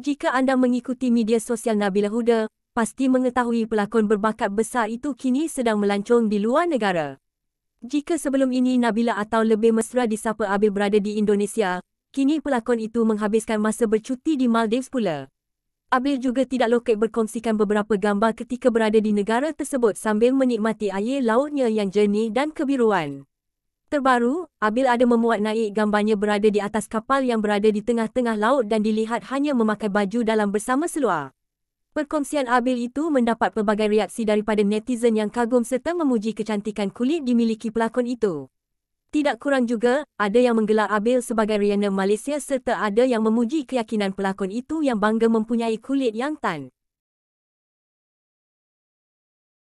Jika anda mengikuti media sosial Nabila Huda, pasti mengetahui pelakon berbakat besar itu kini sedang melancong di luar negara. Jika sebelum ini Nabila atau lebih mesra disapa Abil berada di Indonesia, kini pelakon itu menghabiskan masa bercuti di Maldives pula. Abil juga tidak loket berkongsikan beberapa gambar ketika berada di negara tersebut sambil menikmati air lautnya yang jernih dan kebiruan. Terbaru, Abil ada memuat naik gambarnya berada di atas kapal yang berada di tengah-tengah laut dan dilihat hanya memakai baju dalam bersama seluar. Perkongsian Abil itu mendapat pelbagai reaksi daripada netizen yang kagum serta memuji kecantikan kulit dimiliki pelakon itu. Tidak kurang juga, ada yang menggelar Abil sebagai Rihanna Malaysia serta ada yang memuji keyakinan pelakon itu yang bangga mempunyai kulit yang tan.